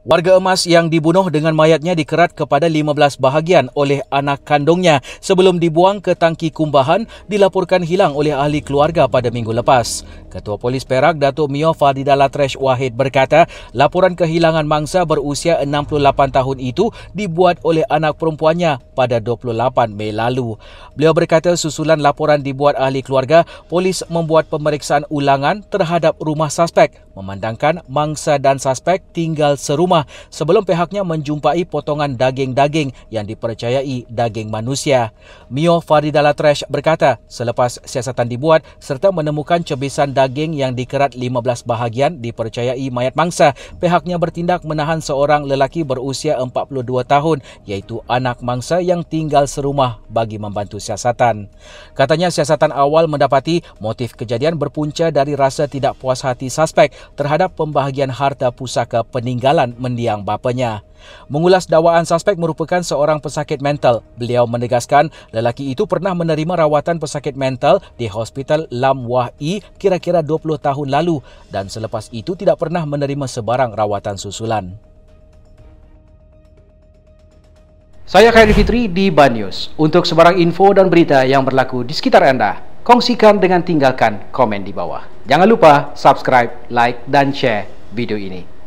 Warga emas yang dibunuh dengan mayatnya dikerat kepada 15 bahagian oleh anak kandungnya sebelum dibuang ke tangki kumbahan dilaporkan hilang oleh ahli keluarga pada minggu lepas. Ketua Polis Perak Datuk Mio Fadida Latresh Wahid berkata, laporan kehilangan mangsa berusia 68 tahun itu dibuat oleh anak perempuannya pada 28 Mei lalu. Beliau berkata susulan laporan dibuat ahli keluarga, polis membuat pemeriksaan ulangan terhadap rumah suspek memandangkan mangsa dan suspek tinggal serumah sebelum pihaknya menjumpai potongan daging-daging yang dipercayai daging manusia. Mio Farida Latresh berkata, selepas siasatan dibuat serta menemukan cebisan daging yang dikerat 15 bahagian dipercayai mayat mangsa, pihaknya bertindak menahan seorang lelaki berusia 42 tahun iaitu anak mangsa yang tinggal serumah bagi membantu siasatan. Katanya siasatan awal mendapati motif kejadian berpunca dari rasa tidak puas hati suspek terhadap pembahagian harta pusaka peninggalan mendiang bapanya. Mengulas dakwaan suspek merupakan seorang pesakit mental. Beliau menegaskan lelaki itu pernah menerima rawatan pesakit mental di Hospital Lam Wah I kira-kira 20 tahun lalu dan selepas itu tidak pernah menerima sebarang rawatan susulan. Saya Khairi Fitri di Banyus. Untuk sebarang info dan berita yang berlaku di sekitar anda, kongsikan dengan tinggalkan komen di bawah. Jangan lupa subscribe, like dan share video ini.